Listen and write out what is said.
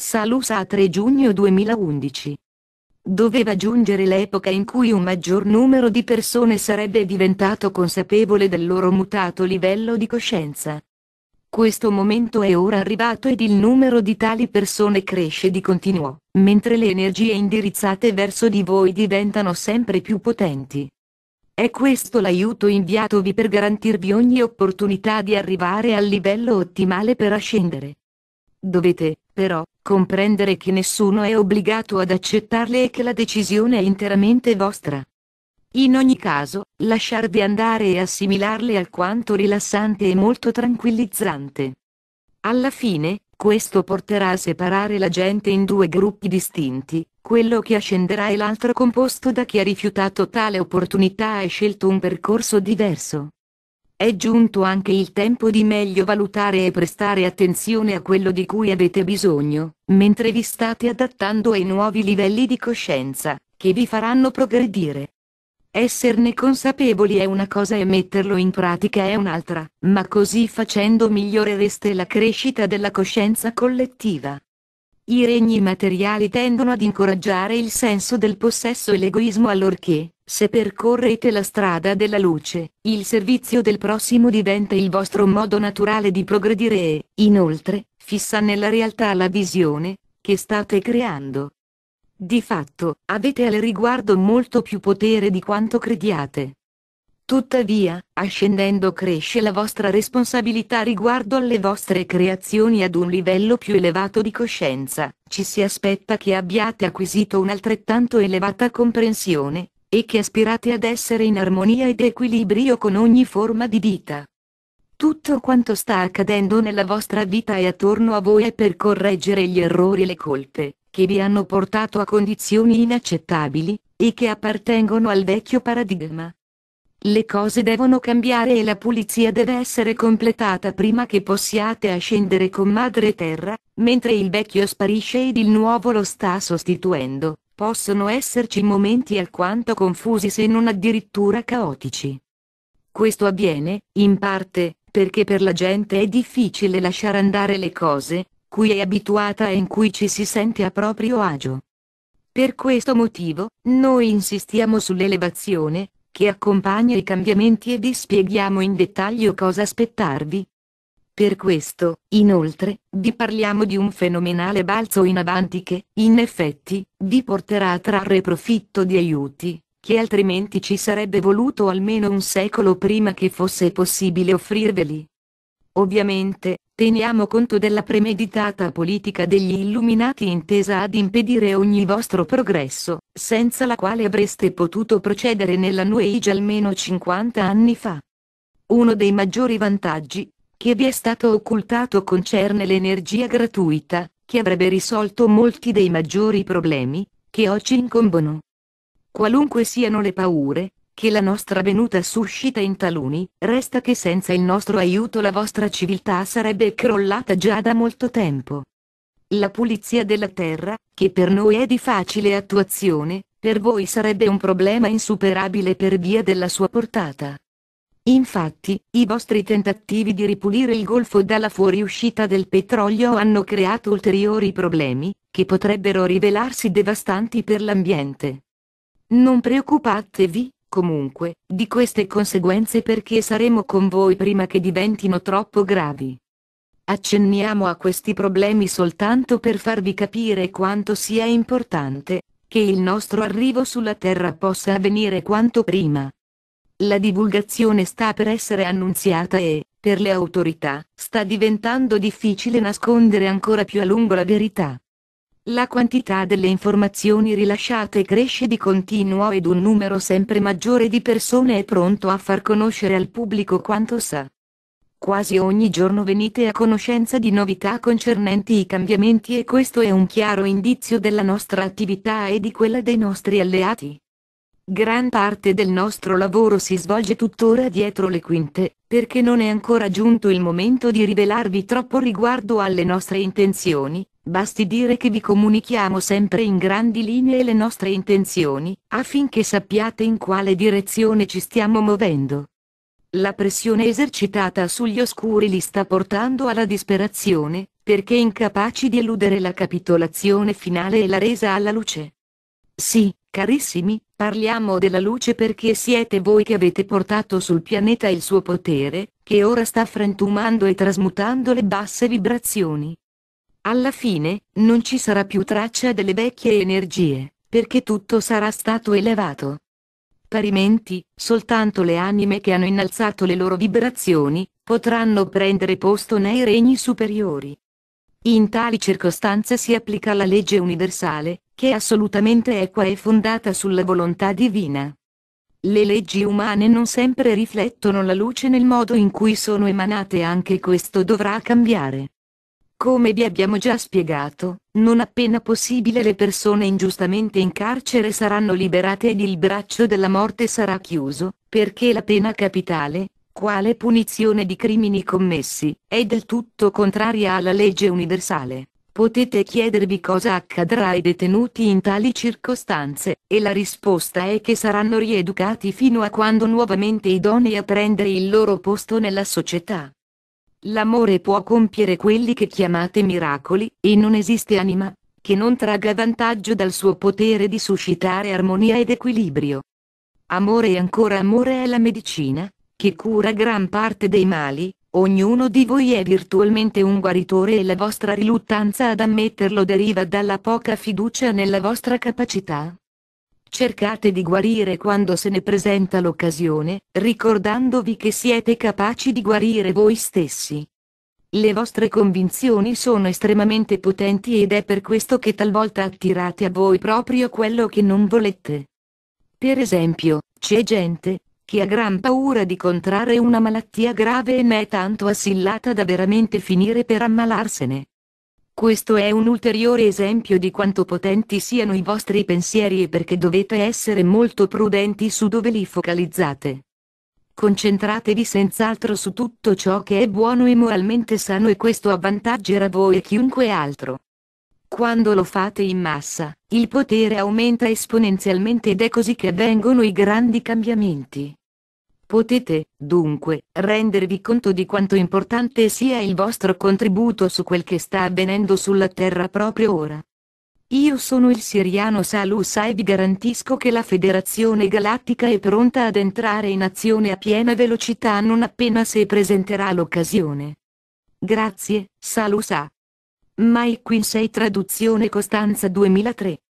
Salusa a 3 giugno 2011. Doveva giungere l'epoca in cui un maggior numero di persone sarebbe diventato consapevole del loro mutato livello di coscienza. Questo momento è ora arrivato ed il numero di tali persone cresce di continuo, mentre le energie indirizzate verso di voi diventano sempre più potenti. È questo l'aiuto inviatovi per garantirvi ogni opportunità di arrivare al livello ottimale per ascendere. Dovete, però, comprendere che nessuno è obbligato ad accettarle e che la decisione è interamente vostra. In ogni caso, lasciarvi andare e assimilarle è alquanto rilassante e molto tranquillizzante. Alla fine, questo porterà a separare la gente in due gruppi distinti, quello che ascenderà e l'altro composto da chi ha rifiutato tale opportunità e scelto un percorso diverso. È giunto anche il tempo di meglio valutare e prestare attenzione a quello di cui avete bisogno, mentre vi state adattando ai nuovi livelli di coscienza, che vi faranno progredire. Esserne consapevoli è una cosa e metterlo in pratica è un'altra, ma così facendo migliorereste la crescita della coscienza collettiva. I regni materiali tendono ad incoraggiare il senso del possesso e l'egoismo allorché, se percorrete la strada della luce, il servizio del prossimo diventa il vostro modo naturale di progredire e, inoltre, fissa nella realtà la visione che state creando. Di fatto, avete al riguardo molto più potere di quanto crediate. Tuttavia, ascendendo cresce la vostra responsabilità riguardo alle vostre creazioni ad un livello più elevato di coscienza, ci si aspetta che abbiate acquisito un'altrettanto elevata comprensione, e che aspirate ad essere in armonia ed equilibrio con ogni forma di vita. Tutto quanto sta accadendo nella vostra vita e attorno a voi è per correggere gli errori e le colpe, che vi hanno portato a condizioni inaccettabili, e che appartengono al vecchio paradigma. Le cose devono cambiare e la pulizia deve essere completata prima che possiate ascendere con madre terra, mentre il vecchio sparisce ed il nuovo lo sta sostituendo, Possono esserci momenti alquanto confusi se non addirittura caotici. Questo avviene, in parte, perché per la gente è difficile lasciare andare le cose, cui è abituata e in cui ci si sente a proprio agio. Per questo motivo, noi insistiamo sull'elevazione, che accompagna i cambiamenti e vi spieghiamo in dettaglio cosa aspettarvi, per questo, inoltre, vi parliamo di un fenomenale balzo in avanti che, in effetti, vi porterà a trarre profitto di aiuti, che altrimenti ci sarebbe voluto almeno un secolo prima che fosse possibile offrirveli. Ovviamente, teniamo conto della premeditata politica degli illuminati intesa ad impedire ogni vostro progresso, senza la quale avreste potuto procedere nella New Age almeno 50 anni fa. Uno dei maggiori vantaggi, che vi è stato occultato concerne l'energia gratuita, che avrebbe risolto molti dei maggiori problemi, che oggi incombono. Qualunque siano le paure, che la nostra venuta suscita in taluni, resta che senza il nostro aiuto la vostra civiltà sarebbe crollata già da molto tempo. La pulizia della terra, che per noi è di facile attuazione, per voi sarebbe un problema insuperabile per via della sua portata. Infatti, i vostri tentativi di ripulire il golfo dalla fuoriuscita del petrolio hanno creato ulteriori problemi, che potrebbero rivelarsi devastanti per l'ambiente. Non preoccupatevi, comunque, di queste conseguenze perché saremo con voi prima che diventino troppo gravi. Accenniamo a questi problemi soltanto per farvi capire quanto sia importante, che il nostro arrivo sulla Terra possa avvenire quanto prima. La divulgazione sta per essere annunziata e, per le autorità, sta diventando difficile nascondere ancora più a lungo la verità. La quantità delle informazioni rilasciate cresce di continuo ed un numero sempre maggiore di persone è pronto a far conoscere al pubblico quanto sa. Quasi ogni giorno venite a conoscenza di novità concernenti i cambiamenti e questo è un chiaro indizio della nostra attività e di quella dei nostri alleati. Gran parte del nostro lavoro si svolge tuttora dietro le quinte, perché non è ancora giunto il momento di rivelarvi troppo riguardo alle nostre intenzioni, basti dire che vi comunichiamo sempre in grandi linee le nostre intenzioni, affinché sappiate in quale direzione ci stiamo muovendo. La pressione esercitata sugli oscuri li sta portando alla disperazione, perché incapaci di eludere la capitolazione finale e la resa alla luce. Sì, carissimi, Parliamo della luce perché siete voi che avete portato sul pianeta il suo potere, che ora sta frantumando e trasmutando le basse vibrazioni. Alla fine, non ci sarà più traccia delle vecchie energie, perché tutto sarà stato elevato. Parimenti, soltanto le anime che hanno innalzato le loro vibrazioni, potranno prendere posto nei regni superiori. In tali circostanze si applica la legge universale, che assolutamente equa e fondata sulla volontà divina. Le leggi umane non sempre riflettono la luce nel modo in cui sono emanate anche questo dovrà cambiare. Come vi abbiamo già spiegato, non appena possibile le persone ingiustamente in carcere saranno liberate ed il braccio della morte sarà chiuso, perché la pena capitale, quale punizione di crimini commessi, è del tutto contraria alla legge universale. Potete chiedervi cosa accadrà ai detenuti in tali circostanze, e la risposta è che saranno rieducati fino a quando nuovamente idonei a prendere il loro posto nella società. L'amore può compiere quelli che chiamate miracoli, e non esiste anima, che non traga vantaggio dal suo potere di suscitare armonia ed equilibrio. Amore e ancora amore è la medicina, che cura gran parte dei mali, Ognuno di voi è virtualmente un guaritore e la vostra riluttanza ad ammetterlo deriva dalla poca fiducia nella vostra capacità. Cercate di guarire quando se ne presenta l'occasione, ricordandovi che siete capaci di guarire voi stessi. Le vostre convinzioni sono estremamente potenti ed è per questo che talvolta attirate a voi proprio quello che non volete. Per esempio, c'è gente, che ha gran paura di contrarre una malattia grave e ne è tanto assillata da veramente finire per ammalarsene. Questo è un ulteriore esempio di quanto potenti siano i vostri pensieri e perché dovete essere molto prudenti su dove li focalizzate. Concentratevi senz'altro su tutto ciò che è buono e moralmente sano e questo avvantaggerà voi e chiunque altro. Quando lo fate in massa, il potere aumenta esponenzialmente ed è così che avvengono i grandi cambiamenti. Potete, dunque, rendervi conto di quanto importante sia il vostro contributo su quel che sta avvenendo sulla terra proprio ora. Io sono il siriano Salusa e vi garantisco che la Federazione Galattica è pronta ad entrare in azione a piena velocità non appena si presenterà l'occasione. Grazie, Salusa. Mike Quinsey Traduzione Costanza 2003